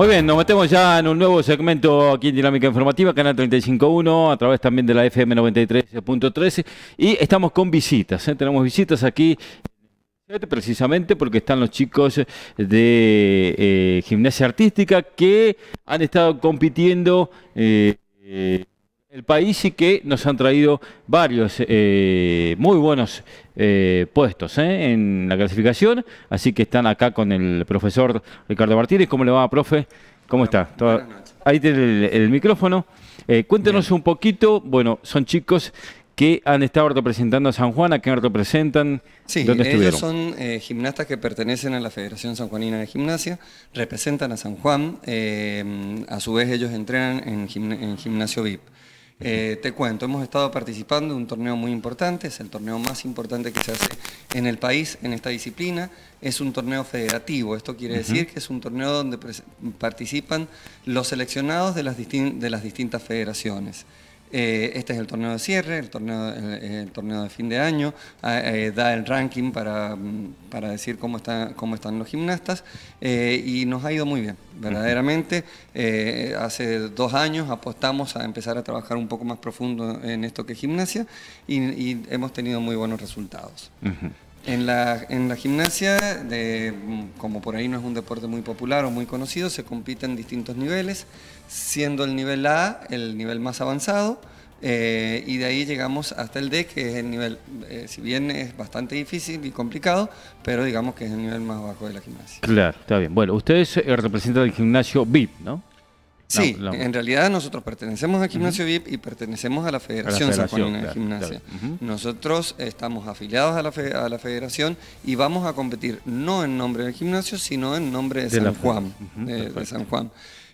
Muy bien, nos metemos ya en un nuevo segmento aquí en Dinámica Informativa, Canal 35.1, a través también de la FM 93.13 y estamos con visitas, ¿eh? tenemos visitas aquí precisamente porque están los chicos de eh, gimnasia artística que han estado compitiendo eh, el país y que nos han traído varios eh, muy buenos eh, puestos eh, en la clasificación, así que están acá con el profesor Ricardo Martínez. ¿Cómo le va, profe? ¿Cómo está? Ahí tiene el, micrófono. cuéntenos un poquito, bueno, son chicos que han estado representando a San Juan, a quién representan, sí, ellos son gimnastas que pertenecen a la Federación San Juanina de Gimnasia, representan a San Juan, a su vez ellos entrenan en gimnasio VIP. Eh, te cuento, hemos estado participando en un torneo muy importante, es el torneo más importante que se hace en el país en esta disciplina, es un torneo federativo, esto quiere decir que es un torneo donde participan los seleccionados de las distintas federaciones. Eh, este es el torneo de cierre, el torneo, el, torneo de fin de año, ah, eh, da el ranking mm, para, decir cómo, está, cómo están los gimnastas eh, y nos ha ido muy bien, verdaderamente. hace dos años apostamos a empezar a trabajar un poco más profundo en esto que gimnasia y, hemos tenido muy buenos resultados. En la, en la gimnasia, de, como por ahí no es un deporte muy popular o muy conocido, se compite en distintos niveles, siendo el nivel A el nivel más avanzado, eh, y de ahí llegamos hasta el D, que es el nivel, eh, si bien es bastante difícil y complicado, pero digamos que es el nivel más bajo de la gimnasia. Claro, está bien. Bueno, ustedes eh, representan el gimnasio VIP, ¿no? Sí, en realidad nosotros pertenecemos al Gimnasio VIP y pertenecemos a la Federación, San Juan de Gimnasia. Nosotros estamos afiliados a la, Federación y vamos a competir no en nombre del gimnasio, sino en nombre de, San Juan. San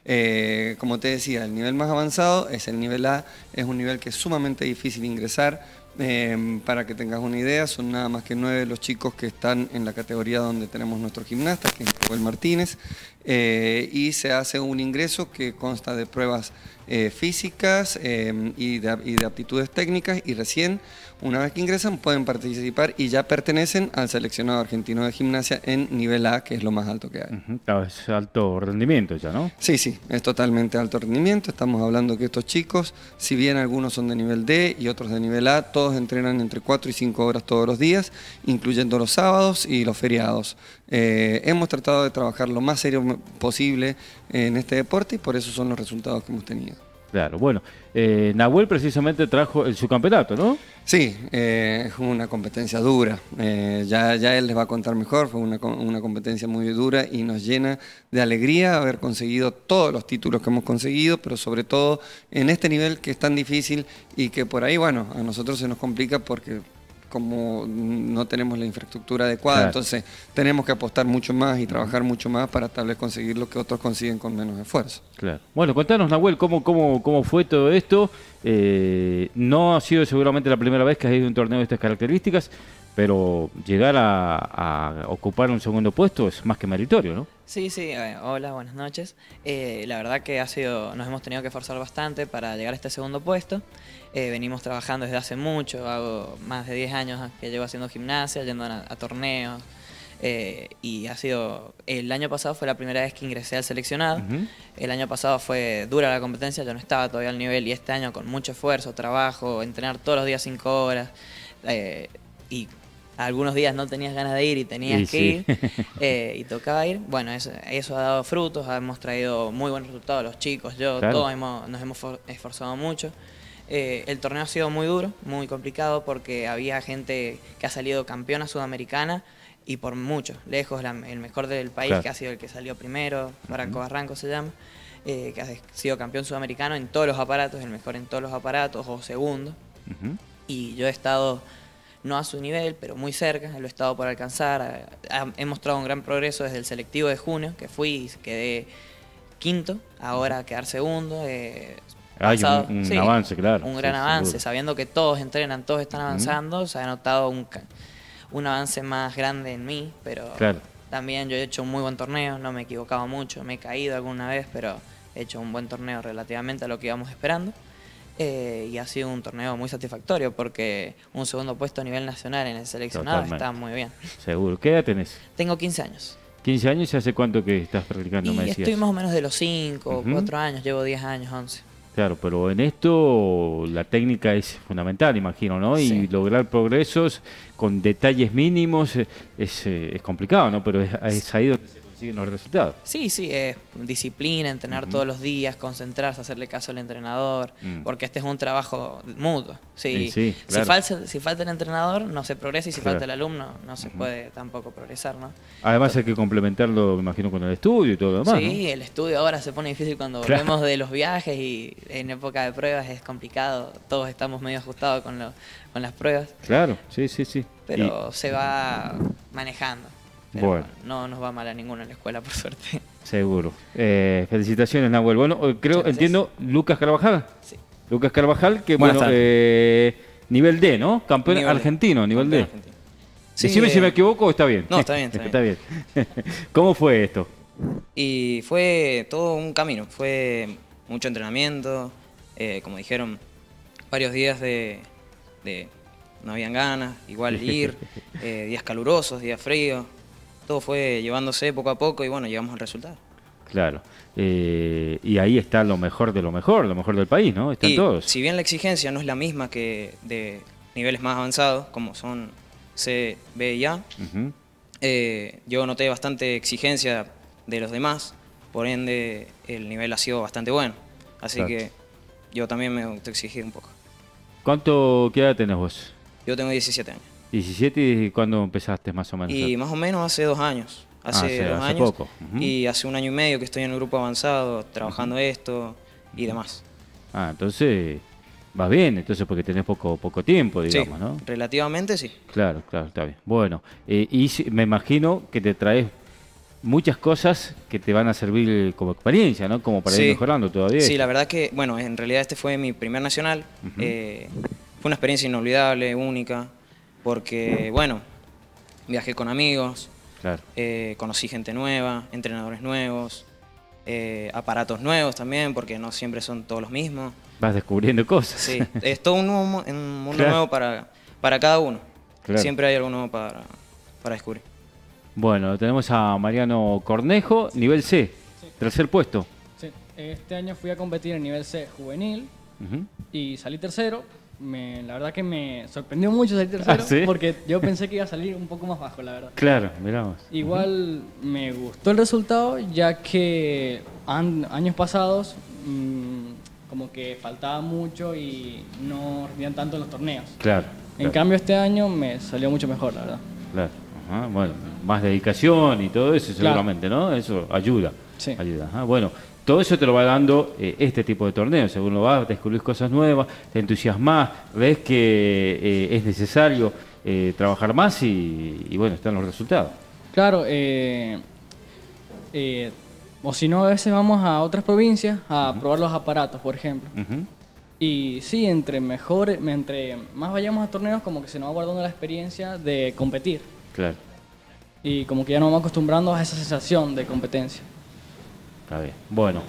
eh, Juan. como te decía, el nivel más avanzado es el nivel A, es un nivel que es sumamente difícil ingresar Em, para que tengas una idea, son nada más que nueve los chicos que están en la categoría donde tenemos nuestro gimnasta, que es Joel Martínez, eh, y se hace un ingreso que consta de pruebas eh, físicas em, y, de, aptitudes técnicas y recién, una vez que ingresan, pueden participar y ya pertenecen al seleccionado argentino de gimnasia en nivel A, que es lo más alto que hay. Es alto rendimiento ya, ¿no? Sí, sí, es totalmente alto rendimiento. Estamos hablando que estos chicos, si bien algunos son de nivel D y otros de nivel A, todos entrenan entre 4 y 5 horas todos los días, incluyendo los sábados y los feriados. Eh, hemos tratado de trabajar lo más serio posible, en este deporte y por eso son los resultados que hemos tenido. Claro, bueno, eh, Nahuel precisamente trajo el, su ¿no? Sí, eh, es una competencia dura, eh, ya, ya él les va a contar mejor, fue una, una, competencia muy dura y nos llena de alegría haber conseguido todos los títulos que hemos conseguido, pero sobre todo en este nivel que es tan difícil y que por ahí, bueno, a nosotros se nos complica porque como no tenemos la infraestructura adecuada, entonces tenemos que apostar mucho más y trabajar mucho más para tal vez conseguir lo que otros consiguen con menos esfuerzo. Claro. Bueno, cuéntanos Nahuel, cómo, cómo, cómo fue todo esto. Eh, no ha sido seguramente la primera vez que has ido a un torneo de estas características pero llegar a, ocupar un segundo puesto es más que meritorio, ¿no? Sí, sí, eh, hola, buenas noches. Eh, la verdad que ha sido, nos hemos tenido que esforzar bastante para llegar a este segundo puesto. Eh, venimos trabajando desde hace mucho, hago más de 10 años que llevo haciendo gimnasia, yendo a, torneos. y ha sido, el año pasado fue la primera vez que ingresé al seleccionado, el año pasado fue dura la competencia, yo no estaba todavía al nivel y este año con mucho esfuerzo, trabajo, entrenar todos los días 5 horas y algunos días no tenías ganas de ir y tenías que ir eh, y tocaba ir. Bueno, eso, ha dado frutos, hemos traído muy buenos resultados los chicos, yo, todos nos hemos esforzado mucho. Eh, el torneo ha sido muy duro, muy complicado porque había gente que ha salido campeona sudamericana y por mucho, lejos, el mejor del país que ha sido el que salió primero, Barranco Barranco se llama, eh, que ha sido campeón sudamericano en todos los aparatos, el mejor en todos los aparatos o segundo. Y yo he estado no a su nivel, pero muy cerca, lo he estado por alcanzar. He mostrado un gran progreso desde el selectivo de junio, que fui y quedé quinto, ahora quedar segundo. Eh, Hay un, avance, claro. Un gran avance, sabiendo que todos entrenan, todos están avanzando, se ha notado un, un avance más grande en mí, pero también yo he hecho un muy buen torneo, no me he equivocado mucho, me he caído alguna vez, pero he hecho un buen torneo relativamente a lo que íbamos esperando. Eh, y ha sido un torneo muy satisfactorio porque un segundo puesto a nivel nacional en el seleccionado está muy bien. Seguro. ¿Qué edad tenés? Tengo 15 años. 15 años y hace cuánto que estás practicando, y menos de los 5, 4 años, llevo 10 años, 11. Claro, pero en esto la técnica es fundamental, imagino, ¿no? Y lograr progresos con detalles mínimos es, es eh, complicado, ¿no? Pero es, salido los resultados. Sí, sí, es disciplina, entrenar todos los días, concentrarse, hacerle caso al entrenador, mm. porque este es un trabajo mutuo. Sí, si, falta, el entrenador, no se progresa y si falta el alumno, no se puede tampoco progresar. ¿no? Además hay que complementarlo, imagino, con el estudio y todo lo demás. Sí, el estudio ahora se pone difícil cuando volvemos de los viajes y en época de pruebas es complicado, todos estamos medio ajustados con, lo, con las pruebas. Claro, sí, sí, sí. Pero se va manejando no nos va mal a ninguno en la escuela, por suerte. Seguro. Eh, felicitaciones, Nahuel. Bueno, eh, creo, entiendo, Lucas Carvajal. Sí. Lucas Carvajal, que bueno, eh, nivel D, ¿no? Campeón argentino, nivel D. Sí, si me equivoco, está bien. No, está bien, está, bien. ¿Cómo fue esto? Y fue todo un camino. Fue mucho entrenamiento, como dijeron, varios días de, de no habían ganas, igual ir, días calurosos, días fríos, todo fue llevándose poco a poco y bueno, llegamos al resultado. Claro. Eh, y ahí está lo mejor de lo mejor, lo mejor del país, ¿no? Están todos. Si bien la exigencia no es la misma que de niveles más avanzados, como son C, B y A, eh, yo noté bastante exigencia de los demás, por ende el nivel ha sido bastante bueno. Así que yo también me exigir un poco. ¿Cuánto, qué edad tenés vos? Yo tengo 17 años. 17 y cuándo empezaste más o menos? Y más o menos hace dos años. Ah, hace, dos años. Poco. Y hace un año y medio que estoy en el grupo avanzado, trabajando esto y demás. Ah, entonces vas bien, entonces porque tenés poco, poco tiempo, digamos, ¿no? Relativamente sí. Claro, claro, está bien. Bueno, eh, y me imagino que te traes muchas cosas que te van a servir como experiencia, ¿no? Como para ir mejorando todavía. Sí, la verdad que, bueno, en realidad este fue mi primer nacional. Eh, fue una experiencia inolvidable, única porque, bueno, viajé con amigos, eh, conocí gente nueva, entrenadores nuevos, eh, aparatos nuevos también, porque no siempre son todos los mismos. Vas descubriendo cosas. Sí, es todo un, mundo nuevo para, para cada uno. Siempre hay algo nuevo para, descubrir. Bueno, tenemos a Mariano Cornejo, nivel C, tercer puesto. Sí. Este año fui a competir en nivel C juvenil y salí tercero, la verdad que me sorprendió mucho salir tercero ¿Ah, porque yo pensé que iba a salir un poco más bajo, la verdad. Claro, miramos. Igual me gustó el resultado ya que años pasados mm, como que faltaba mucho y no rendían tanto en los torneos. Claro. En cambio este año me salió mucho mejor, la verdad. Claro. bueno, más dedicación y todo eso seguramente, ¿no? Eso ayuda. Sí. Ayuda. Bueno, todo eso te lo va dando eh, este tipo de torneos. Según lo vas, descubrís cosas nuevas, te entusiasmas, ves que eh, es necesario eh, trabajar más y, bueno, están los resultados. Claro, o si no, a veces vamos a otras provincias a probar los aparatos, por ejemplo. Y sí, entre mejor, entre más vayamos a torneos, como que se nos va guardando la experiencia de competir. Claro. Y como que ya nos vamos acostumbrando a esa sensación de competencia. Bueno.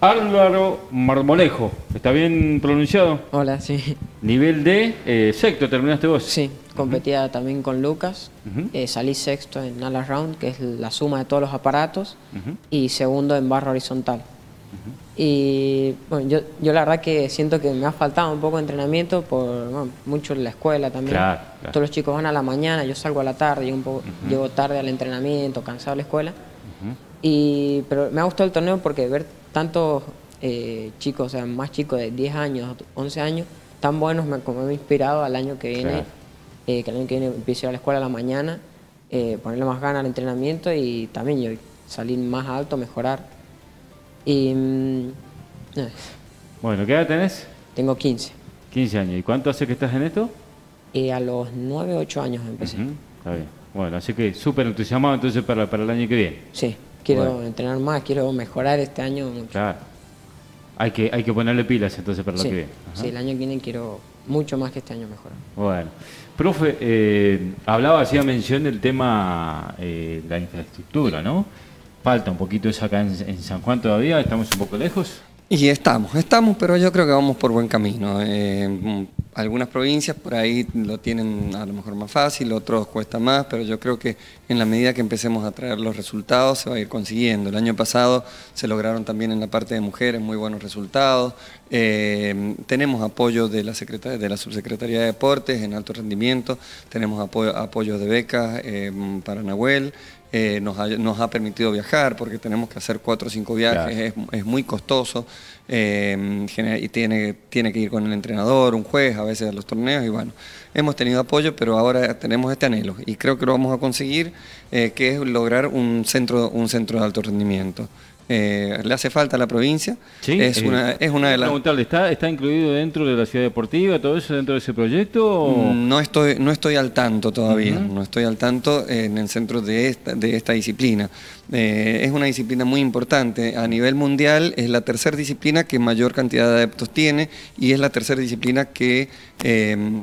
Álvaro Marmolejo, ¿está bien pronunciado? Hola, sí. Nivel de eh, sexto, terminaste vos. Sí, competía también con Lucas. Eh, salí sexto en All Round, que es la suma de todos los aparatos, y segundo en barra horizontal. Y bueno, yo, la verdad que siento que me ha faltado un poco de entrenamiento por mucho en la escuela también. Todos los chicos van a la mañana, yo salgo a la tarde, un poco, llego tarde al entrenamiento, cansado de la escuela. Y, pero me ha gustado el torneo porque ver tantos eh, chicos, o sea, más chicos de 10 años, 11 años, tan buenos me, como me ha inspirado al año que viene, eh, que el año que viene empiece a ir a la escuela a la mañana, eh, ponerle más ganas al entrenamiento y también yo salir más alto, mejorar. Y, mm, Bueno, ¿qué edad tenés? Tengo 15. 15 años. ¿Y cuánto hace que estás en esto? a los 9, 8 años empecé. Está bien. Bueno, así que súper entusiasmado entonces para el año que viene. Sí quiero entrenar más, quiero mejorar este año mucho. Claro. Hay que, hay que ponerle pilas entonces para lo que viene. Sí, el año que viene quiero mucho más que este año mejorar. Bueno. Profe, eh, hablaba, hacía mención del tema eh, la infraestructura, ¿no? Falta un poquito eso acá en, en San Juan todavía, estamos un poco lejos. Y estamos, estamos, pero yo creo que vamos por buen camino. Eh, mm, algunas provincias por ahí lo tienen a lo mejor más fácil, otros cuesta más, pero yo creo que en la medida que empecemos a traer los resultados se va a ir consiguiendo. El año pasado se lograron también en la parte de mujeres muy buenos resultados. Eh, tenemos apoyo de la, de la Subsecretaría de Deportes en alto rendimiento, tenemos apoyo, de becas eh, para Nahuel, eh, nos, ha, permitido viajar porque tenemos que hacer cuatro o cinco viajes, es, muy costoso eh, y tiene, tiene que ir con el entrenador, un juez, a veces a los torneos y bueno, hemos tenido apoyo, pero ahora tenemos este anhelo y creo que lo vamos a conseguir, eh, que es lograr un centro, un centro de alto rendimiento. Eh, le hace falta a la provincia. Eh, es, una, de las... ¿está, incluido dentro de la ciudad deportiva, todo eso, dentro de ese proyecto? Mm, no, estoy, no estoy al tanto todavía, no estoy al tanto en el centro de esta, de esta disciplina. Eh, es una disciplina muy importante. A nivel mundial es la tercera disciplina que mayor cantidad de adeptos tiene y es la tercera disciplina que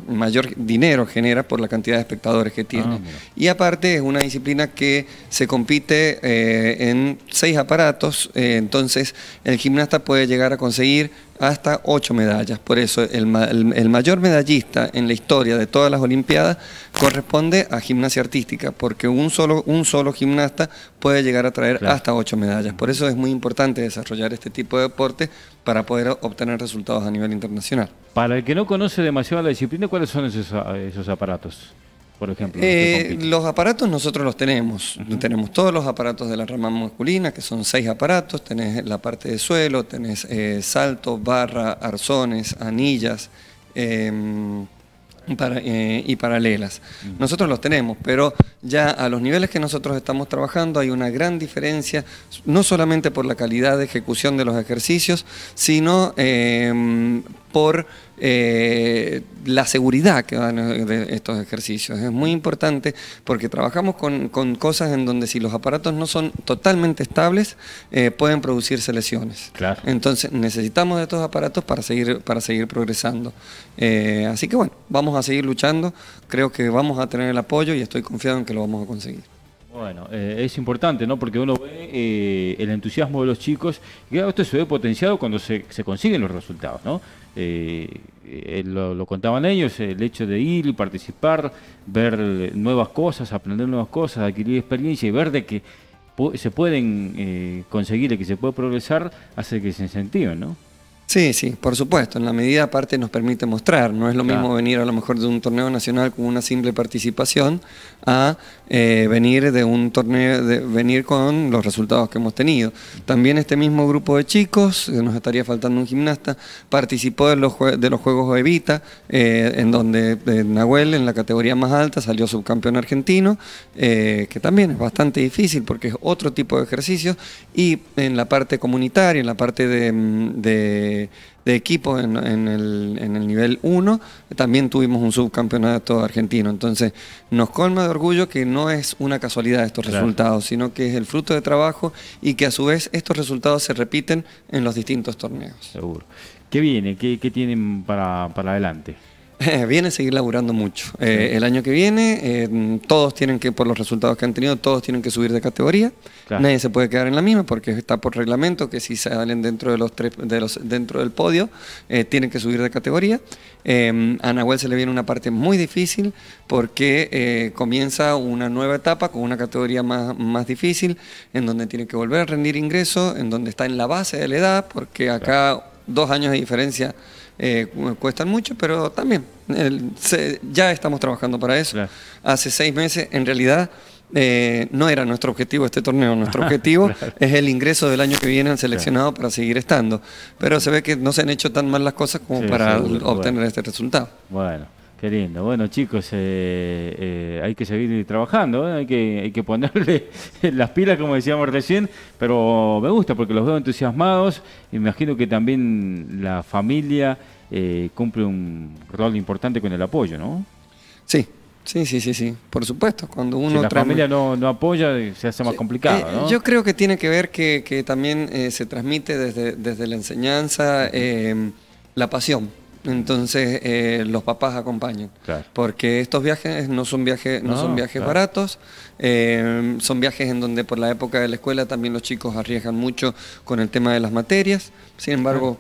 mayor dinero genera por la cantidad de espectadores que tiene. Ah, y aparte es una disciplina que se compite en seis aparatos eh, entonces el gimnasta puede llegar a conseguir hasta ocho medallas. Por eso el, mayor medallista en la historia de todas las Olimpiadas corresponde a gimnasia artística, porque un solo, un solo gimnasta puede llegar a traer hasta ocho medallas. Por eso es muy importante desarrollar este tipo de deporte para poder obtener resultados a nivel internacional. Para el que no conoce demasiado la disciplina, ¿cuáles son esos, esos aparatos? ejemplo? Este eh, los aparatos nosotros los tenemos. Tenemos todos los aparatos de la rama masculina, que son seis aparatos. Tenés la parte de suelo, tenés eh, salto, barra, arzones, anillas em, eh, y paralelas. Nosotros los tenemos, pero ya a los niveles que nosotros estamos trabajando hay una gran diferencia, no solamente por la calidad de ejecución de los ejercicios, sino em, por eh, la seguridad que dan estos ejercicios. Es muy importante porque trabajamos con, cosas en donde si los aparatos no son totalmente estables, eh, pueden producirse lesiones. Entonces necesitamos de estos aparatos para seguir, para seguir progresando. Eh, así que bueno, vamos a seguir luchando, creo que vamos a tener el apoyo y estoy confiado en que lo vamos a conseguir. Bueno, eh, es importante, ¿no? Porque uno ve eh, el entusiasmo de los chicos y esto se ve potenciado cuando se, consiguen los resultados, ¿no? Eh, lo, contaban ellos, el hecho de ir, participar, ver nuevas cosas, aprender nuevas cosas, adquirir experiencia y ver de que se pueden conseguir y que se puede progresar hace que se incentiven, ¿no? Sí, sí, por supuesto. En la medida aparte nos permite mostrar. No es lo mismo venir a lo mejor de un torneo nacional con una simple participación a eh, venir de un torneo, de, venir con los resultados que hemos tenido. También este mismo grupo de chicos, eh, nos estaría faltando un gimnasta, participó de los, de los Juegos Evita, eh, en donde Nahuel en la categoría más alta salió subcampeón argentino, que también es bastante difícil porque es otro tipo de ejercicio y en la parte comunitaria, en la parte de mm, de, equipo en, el, en, el, nivel 1, también tuvimos un subcampeonato argentino. Entonces, nos colma de orgullo que no es una casualidad estos resultados, sino que es el fruto de trabajo y que a su vez estos resultados se repiten en los distintos torneos. Seguro. ¿Qué viene? ¿Qué, tienen para, para adelante? viene a seguir laburando mucho. Eh, el año que viene, eh, todos tienen que, por los resultados que han tenido, todos tienen que subir de categoría. Nadie se puede quedar en la misma porque está por reglamento que si salen dentro de los tres, de los, dentro del podio, eh, tienen que subir de categoría. a Nahuel se le viene una parte muy difícil porque comienza una nueva etapa con una categoría más, difícil, en donde tiene que volver a rendir ingresos, en donde está en la base de la edad, porque acá dos años de diferencia eh, cuestan mucho, pero también ya estamos trabajando para eso. Hace seis meses, en realidad, eh, no era nuestro objetivo este torneo. Nuestro objetivo es el ingreso del año que viene al seleccionado para seguir estando. Pero se ve que no se han hecho tan mal las cosas como para obtener este resultado. Bueno. Qué lindo. Bueno, chicos, eh, eh, hay que seguir trabajando, ¿eh? hay, que, ponerle las pilas, como decíamos recién, pero me gusta porque los veo entusiasmados. Imagino que también la familia cumple un rol importante con el apoyo, ¿no? Sí, Sí, sí, sí, sí, por supuesto. Cuando uno la familia no, apoya, se hace más complicado. ¿no? Yo creo que tiene que ver que, también se transmite desde, desde la enseñanza la pasión entonces eh, los papás acompañan. Porque estos viajes no son viajes, no, son viajes baratos, eh, son viajes en donde por la época de la escuela también los chicos arriesgan mucho con el tema de las materias. Sin embargo,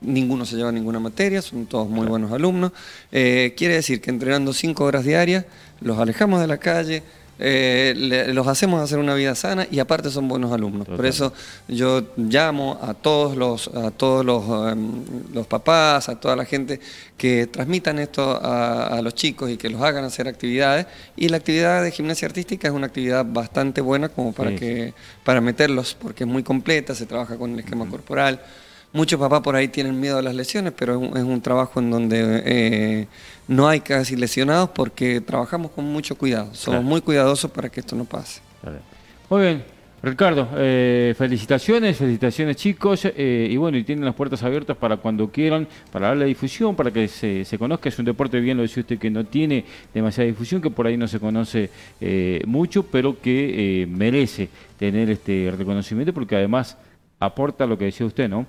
ninguno se lleva ninguna materia, son todos muy buenos alumnos. Eh, quiere decir que entrenando cinco horas diarias, los alejamos de la calle, eh, los hacemos hacer una vida sana y aparte son buenos alumnos. Por eso yo llamo a todos los, a todos los, em, papás, a toda la gente que transmitan esto a, los chicos y que los hagan hacer actividades. Y la actividad de gimnasia artística es una actividad bastante buena como para que para meterlos, porque es muy completa, se trabaja con el esquema corporal Muchos papás por ahí tienen miedo a las lesiones, pero es un, trabajo en donde eh, no hay casi lesionados porque trabajamos con mucho cuidado. Somos muy cuidadosos para que esto no pase. Muy bien, Ricardo, eh, felicitaciones, felicitaciones chicos, eh, y bueno, y tienen las puertas abiertas para cuando quieran, para darle difusión, para que se, conozca, es un deporte, bien lo decía usted, que no tiene demasiada difusión, que por ahí no se conoce mucho, pero que merece tener este reconocimiento, porque además aporta lo que decía usted, ¿no?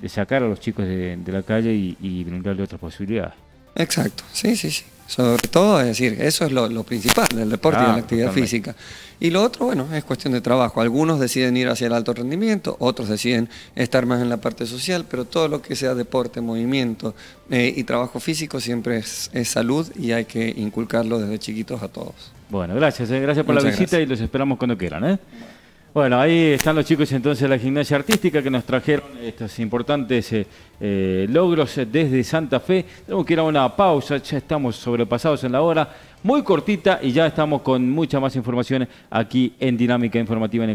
de sacar a los chicos de, la calle y, brindarle otras posibilidades. Exacto, sí, sí, sí. Sobre todo, es decir, eso es lo, principal del deporte y de la ah, actividad física. Y lo otro, bueno, es cuestión de trabajo. Algunos deciden ir hacia el alto rendimiento, otros deciden estar más en la parte social, pero todo lo que sea deporte, movimiento eh, y trabajo físico siempre es, salud y hay que inculcarlo desde chiquitos a todos. Bueno, gracias, eh. gracias por la visita y los esperamos cuando quieran. ¿eh? Bueno, ahí están los chicos entonces de la gimnasia artística que nos trajeron estos importantes eh, eh, logros desde Santa Fe. Tenemos que ir a una pausa, ya estamos sobrepasados en la hora, muy cortita y ya estamos con mucha más información aquí en Dinámica Informativa